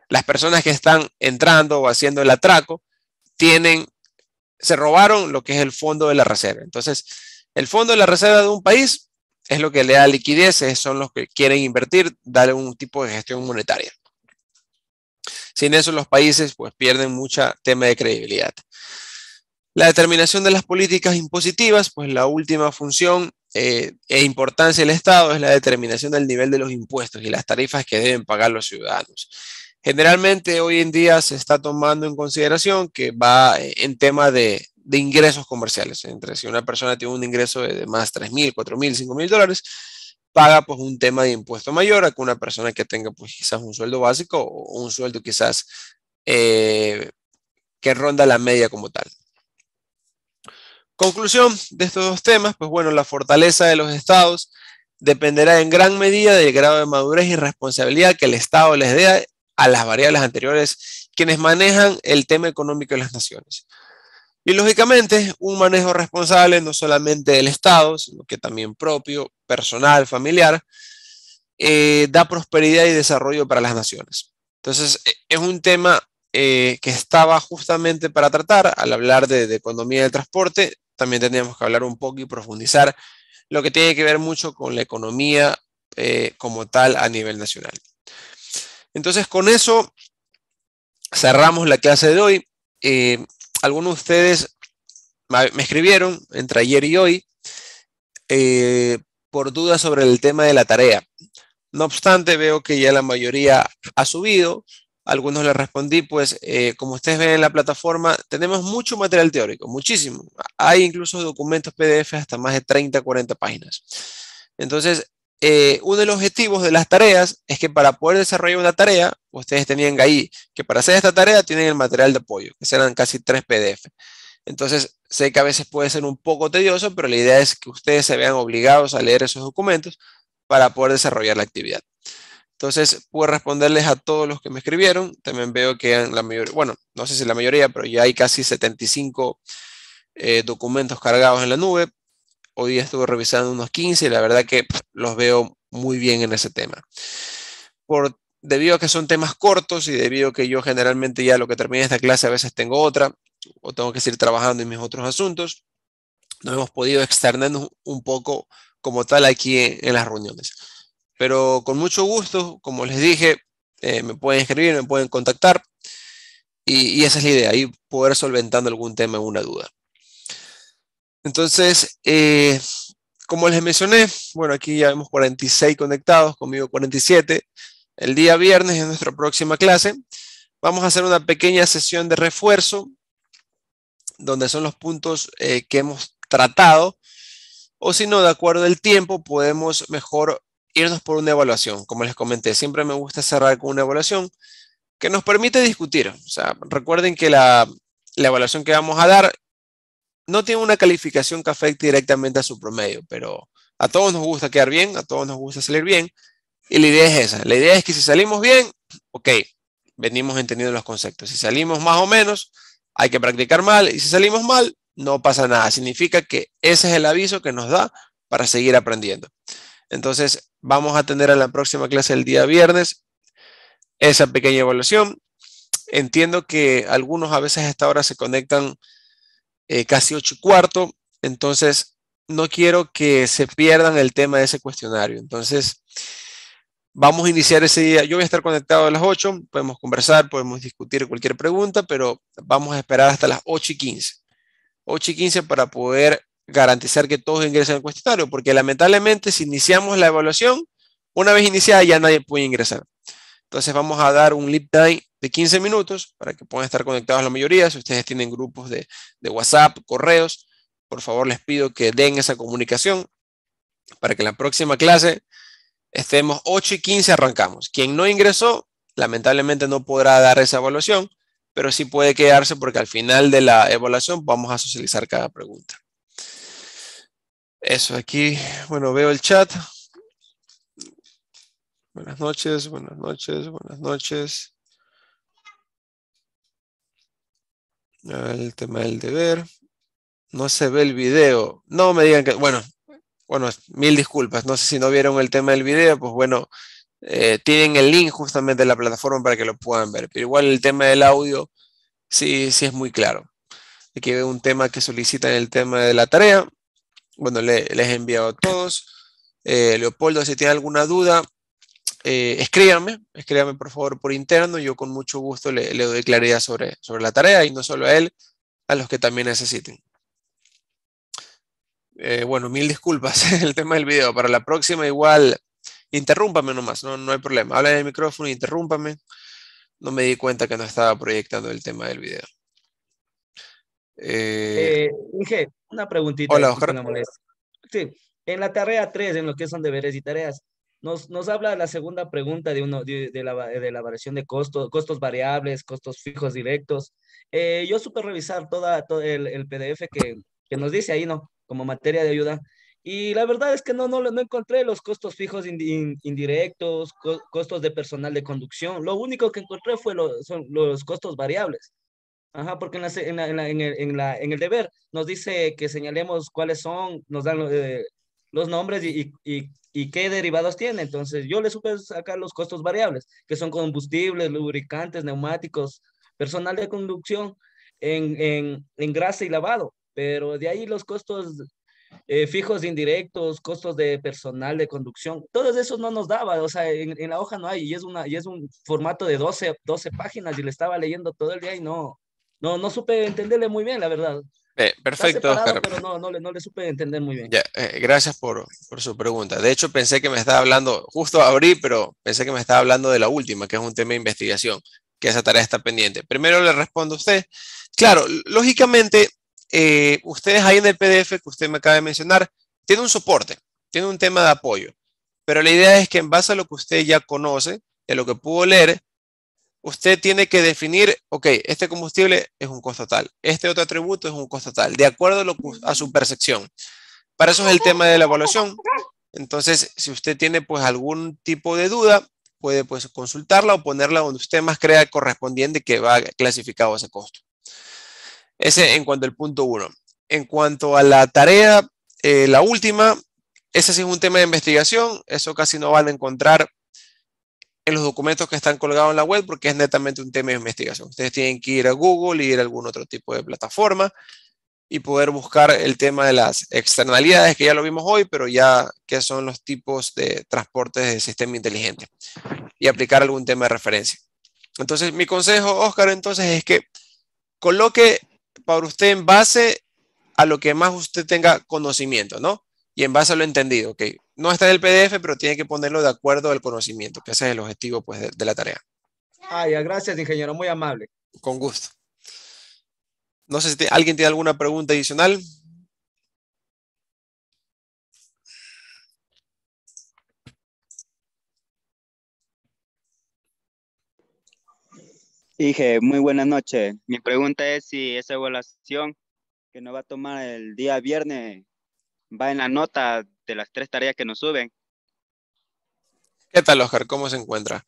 las personas que están entrando o haciendo el atraco tienen, se robaron lo que es el fondo de la reserva. Entonces, el fondo de la reserva de un país es lo que le da liquidez, son los que quieren invertir, darle un tipo de gestión monetaria. Sin eso los países pues pierden mucha tema de credibilidad. La determinación de las políticas impositivas, pues la última función eh, e importancia del Estado es la determinación del nivel de los impuestos y las tarifas que deben pagar los ciudadanos. Generalmente hoy en día se está tomando en consideración que va eh, en tema de, de ingresos comerciales. Entre si una persona tiene un ingreso de, más de mil, cuatro mil, dólares, paga pues un tema de impuesto mayor a que una persona que tenga pues quizás un sueldo básico o un sueldo quizás eh, que ronda la media como tal. Conclusión de estos dos temas, pues bueno, la fortaleza de los estados dependerá en gran medida del grado de madurez y responsabilidad que el estado les dé a las variables anteriores quienes manejan el tema económico de las naciones. Y lógicamente, un manejo responsable no solamente del Estado, sino que también propio, personal, familiar, eh, da prosperidad y desarrollo para las naciones. Entonces, e, es un tema eh, que estaba justamente para tratar, al hablar de, economía del transporte, también tendríamos que hablar un poco y profundizar lo que tiene que ver mucho con la economía eh, como tal a nivel nacional. Entonces, con eso cerramos la clase de hoy algunos de ustedes me escribieron entre ayer y hoy eh, por dudas sobre el tema de la tarea. No obstante, veo que ya la mayoría ha subido. Algunos les respondí, pues eh, como ustedes ven en la plataforma, tenemos mucho material teórico, muchísimo. Hay incluso documentos PDF hasta más de 30, 40 páginas. Entonces, eh, uno de los objetivos de las tareas es que para poder desarrollar una tarea, ustedes tenían ahí que para hacer esta tarea tienen el material de apoyo, que serán casi tres PDF. Entonces, sé que a veces puede ser un poco tedioso, pero la idea es que ustedes se vean obligados a leer esos documentos para poder desarrollar la actividad. Entonces, pude responderles a todos los que me escribieron. También veo que la mayoría, bueno, no sé si la mayoría, pero ya hay casi 75 eh, documentos cargados en la nube. Hoy estuve revisando unos 15 y la verdad que los veo muy bien en ese tema. Por, debido a que son temas cortos y debido a que yo generalmente ya lo que termine esta clase a veces tengo otra o tengo que seguir trabajando en mis otros asuntos, no hemos podido externarnos un poco como tal aquí en, las reuniones. Pero con mucho gusto, como les dije, eh, me pueden escribir, me pueden contactar y, esa es la idea, ahí poder solventando algún tema, una duda. Entonces, eh, como les mencioné, bueno, aquí ya vemos 46 conectados, conmigo 47. El día viernes en nuestra próxima clase. Vamos a hacer una pequeña sesión de refuerzo, donde son los puntos eh, que hemos tratado. O si no, de acuerdo al tiempo, podemos mejor irnos por una evaluación. Como les comenté, siempre me gusta cerrar con una evaluación que nos permite discutir. O sea, recuerden que la, la evaluación que vamos a dar no tiene una calificación que afecte directamente a su promedio, pero a todos nos gusta quedar bien, a todos nos gusta salir bien. Y la idea es esa. La idea es que si salimos bien, ok, venimos entendiendo los conceptos. Si salimos más o menos, hay que practicar mal. Y si salimos mal, no pasa nada. Significa que ese es el aviso que nos da para seguir aprendiendo. Entonces, vamos a tener a la próxima clase el día viernes esa pequeña evaluación. Entiendo que algunos a veces a esta hora se conectan eh, casi ocho y cuarto. Entonces, no quiero que se pierdan el tema de ese cuestionario. Entonces, vamos a iniciar ese día. Yo voy a estar conectado a las 8, podemos conversar, podemos discutir cualquier pregunta, pero vamos a esperar hasta las 8 y 15. 8 y 15 para poder garantizar que todos ingresen al cuestionario, porque lamentablemente si iniciamos la evaluación, una vez iniciada ya nadie puede ingresar. Entonces vamos a dar un lead time de 15 minutos para que puedan estar conectados la mayoría. Si ustedes tienen grupos de, de WhatsApp, correos, por favor les pido que den esa comunicación para que la próxima clase estemos 8 y 15 arrancamos. Quien no ingresó, lamentablemente no podrá dar esa evaluación, pero sí puede quedarse porque al final de la evaluación vamos a socializar cada pregunta. Eso aquí, bueno, veo el chat. Buenas noches, buenas noches, buenas noches. El tema del deber. No se ve el video. No me digan que, bueno, bueno, mil disculpas. No sé si no vieron el tema del video, pues bueno, eh, tienen el link justamente de la plataforma para que lo puedan ver. Pero igual el tema del audio sí, sí es muy claro. Aquí veo un tema que solicitan el tema de la tarea. Bueno, les he enviado a todos. Eh, Leopoldo, si tiene alguna duda, eh, escríbame por favor por interno, yo con mucho gusto le, le, doy claridad sobre, sobre la tarea y no solo a él, a los que también necesiten. Eh, bueno, mil disculpas el tema del video, para la próxima igual, interrúmpame nomás, no, no hay problema, habla en el micrófono, interrúmpame, no me di cuenta que no estaba proyectando el tema del video. Eh, eh una preguntita. Hola, Oscar. en la tarea 3, en lo que son deberes y tareas, nos, nos habla la segunda pregunta de, uno, de, la, de la, variación de costos, costos variables, costos fijos directos. Eh, yo supe revisar todo el, el, PDF que, que, nos dice ahí, ¿no? Como materia de ayuda. Y la verdad es que no, no, no encontré los costos fijos indirectos, costos de personal de conducción. Lo único que encontré fue son los costos variables. Ajá, porque en, la, en, en, el, en, el deber nos dice que señalemos cuáles son, nos dan los eh, los nombres y, y, y, qué derivados tiene. Entonces, yo le supe sacar los costos variables, que son combustibles, lubricantes, neumáticos, personal de conducción en, en, grasa y lavado. Pero de ahí los costos eh, fijos e indirectos, costos de personal de conducción, todos esos no nos daba, o sea, en, la hoja no hay, y es, una, y es un formato de 12, 12 páginas y le estaba leyendo todo el día y no, no, no supe entenderle muy bien, la verdad perfecto, no, le, supe entender muy bien. Eh, gracias por, su pregunta. De hecho, pensé que me estaba hablando, justo abrí, pero pensé que me estaba hablando de la última, que es un tema de investigación, que esa tarea está pendiente. Primero le respondo a usted. Claro, lógicamente, eh, ustedes ahí en el PDF que usted me acaba de mencionar, tiene un soporte, tiene un tema de apoyo. Pero la idea es que en base a lo que usted ya conoce, a lo que pudo leer, usted tiene que definir, ok, este combustible es un costo tal, este otro atributo es un costo tal, de acuerdo a, su percepción. Para eso es el tema de la evaluación. Entonces, si usted tiene pues algún tipo de duda, puede pues consultarla o ponerla donde usted más crea correspondiente que va clasificado ese costo. Ese en cuanto al punto uno. En cuanto a la tarea, eh, la última, ese sí es un tema de investigación, eso casi no van a encontrar en los documentos que están colgados en la web porque es netamente un tema de investigación. Ustedes tienen que ir a Google, y ir a algún otro tipo de plataforma y poder buscar el tema de las externalidades, que ya lo vimos hoy, pero ya qué son los tipos de transportes de sistema inteligente y aplicar algún tema de referencia. Entonces, mi consejo, Oscar, entonces es que coloque para usted en base a lo que más usted tenga conocimiento, ¿no? Y en base a lo entendido, que no está en el PDF, pero tiene que ponerlo de acuerdo al conocimiento, que ese es el objetivo pues, de, la tarea. Ah, gracias, ingeniero, muy amable. Con gusto. No sé si alguien tiene alguna pregunta adicional. Dije, muy buenas noches. Mi pregunta es si esa evaluación que nos va a tomar el día viernes va en la nota de las tres tareas que nos suben. ¿Qué tal, Oscar? ¿Cómo se encuentra?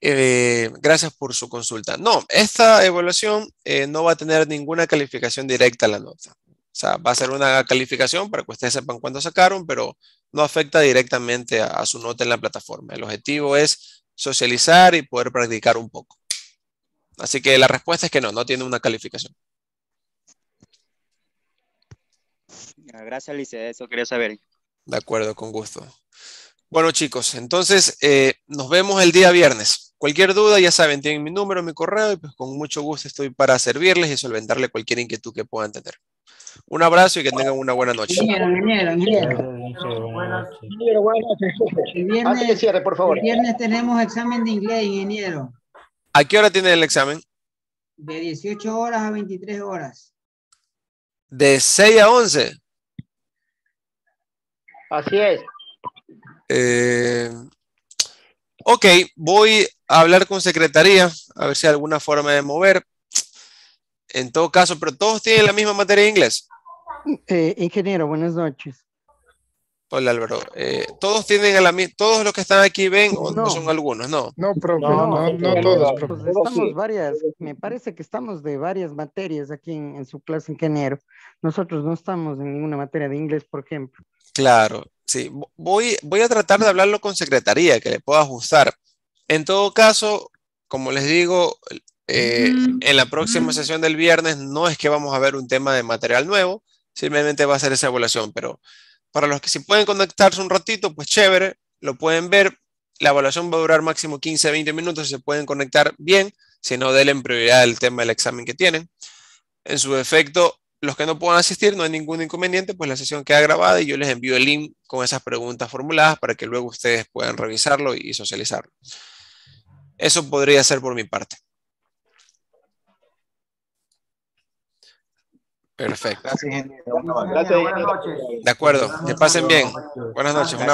Eh, gracias por su consulta. No, esta evaluación eh, no va a tener ninguna calificación directa a la nota. O sea, va a ser una calificación para que ustedes sepan cuándo sacaron, pero no afecta directamente a, su nota en la plataforma. El objetivo es socializar y poder practicar un poco. Así que la respuesta es que no, no tiene una calificación. Gracias, Alicia, Eso quería saber. De acuerdo, con gusto. Bueno, chicos, entonces eh, nos vemos el día viernes. Cualquier duda, ya saben, tienen mi número, mi correo, y pues con mucho gusto estoy para servirles y solventarle cualquier inquietud que puedan tener. Un abrazo y que tengan una buena noche. Ingeniero, ingeniero, ingeniero. ingeniero buenas noches. que cierre, por favor. El viernes tenemos examen de inglés, ingeniero. ¿A qué hora tiene el examen? De 18 horas a 23 horas. ¿De 6 a 11? Así es. Eh, ok, voy a hablar con secretaría, a ver si hay alguna forma de mover. En todo caso, pero todos tienen la misma materia de inglés. Eh, ingeniero, buenas noches. Hola Álvaro, eh, todos tienen a la todos los que están aquí ven o no, son algunos, no. No, no, todos. Estamos varias, me parece que estamos de varias materias aquí en, su clase ingeniero. Nosotros no estamos en ninguna materia de inglés, por ejemplo. Claro, sí. Voy, voy a tratar de hablarlo con secretaría, que le pueda ajustar. En todo caso, como les digo, eh, mm. en la próxima mm. sesión del viernes no es que vamos a ver un tema de material nuevo, simplemente va a ser esa evaluación, pero para los que se pueden conectarse un ratito, pues chévere, lo pueden ver. La evaluación va a durar máximo 15, 20 minutos y se pueden conectar bien, si no, denle en prioridad el tema del examen que tienen. En su efecto, los que no puedan asistir, no hay ningún inconveniente, pues la sesión queda grabada y yo les envío el link con esas preguntas formuladas para que luego ustedes puedan revisarlo y socializarlo. Eso podría ser por mi parte. Perfecto. Gracias, ingeniero. Gracias, ingeniero. De acuerdo, que pasen bien. Buenas noches.